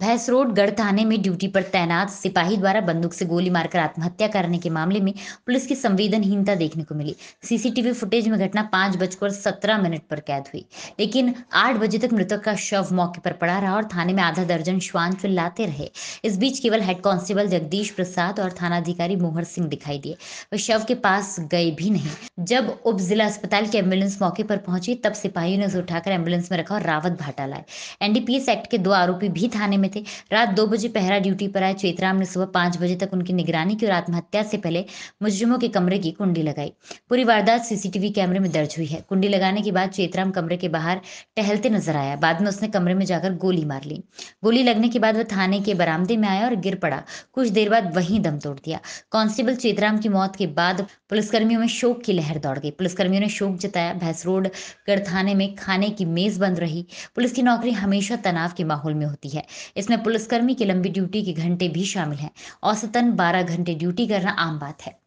भैंस रोड गढ़ थाने में ड्यूटी पर तैनात सिपाही द्वारा बंदूक से गोली मारकर आत्महत्या करने के मामले में पुलिस की संवेदनहीनता देखने को मिली सीसीटीवी फुटेज में घटना पांच बजकर सत्रह मिनट पर कैद हुई लेकिन आठ बजे तक मृतक का शव मौके पर पड़ा रहा और थाने में आधा दर्जन श्वान चिल्लाते रहे इस बीच केवल हेड कांस्टेबल जगदीश प्रसाद और थानाधिकारी मोहर सिंह दिखाई दिए वे शव के पास गए भी नहीं जब उप जिला अस्पताल की एम्बुलेंस मौके पर पहुंची तब सिपाहियों ने उसे उठाकर एम्बुलेंस में रखा और रावत भाटा लाए एनडीपीएस एक्ट के दो आरोपी भी थाने में में थे रात दो बजे पहरा ड्यूटी पर आए चेतराम ने सुबह पांच बजे तक उनकी निगरानी की और आत्महत्या से पहले मुजरिमों के कमरे की कुंडी लगाई पूरी वारदात सीसीटीवी कैमरे में दर्ज हुई है कुंडी लगाने के बाद चेतराम कमरे के बाहर टहलते नजर आया बाद में उसने कमरे में जाकर गोली मार ली गोली लगने के बाद वह थाने के बरामदे में आया और गिर पड़ा कुछ देर बाद वहीं दम तोड़ दिया कांस्टेबल चेतराम की मौत के बाद पुलिसकर्मियों में शोक की लहर दौड़ गई पुलिसकर्मियों ने शोक जताया भैंस रोड गढ़ थाने में खाने की मेज बंद रही पुलिस की नौकरी हमेशा तनाव के माहौल में होती है इसमें पुलिसकर्मी की लंबी ड्यूटी के घंटे भी शामिल हैं औसतन बारह घंटे ड्यूटी करना आम बात है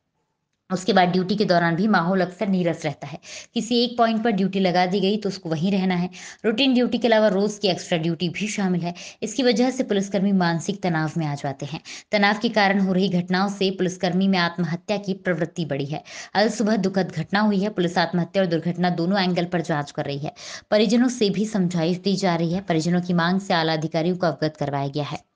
उसके बाद ड्यूटी के दौरान भी माहौल अक्सर नीरस रहता है किसी एक पॉइंट पर ड्यूटी लगा दी गई तो उसको वहीं रहना है रूटीन ड्यूटी के अलावा रोज की एक्स्ट्रा ड्यूटी भी शामिल है इसकी वजह से पुलिसकर्मी मानसिक तनाव में आ जाते हैं तनाव के कारण हो रही घटनाओं से पुलिसकर्मी में आत्महत्या की प्रवृत्ति बढ़ी है अल सुबह दुखद घटना हुई है पुलिस आत्महत्या और दुर्घटना दोनों एंगल पर जांच कर रही है परिजनों से भी समझाइश दी जा रही है परिजनों की मांग से आला अधिकारियों को अवगत करवाया गया है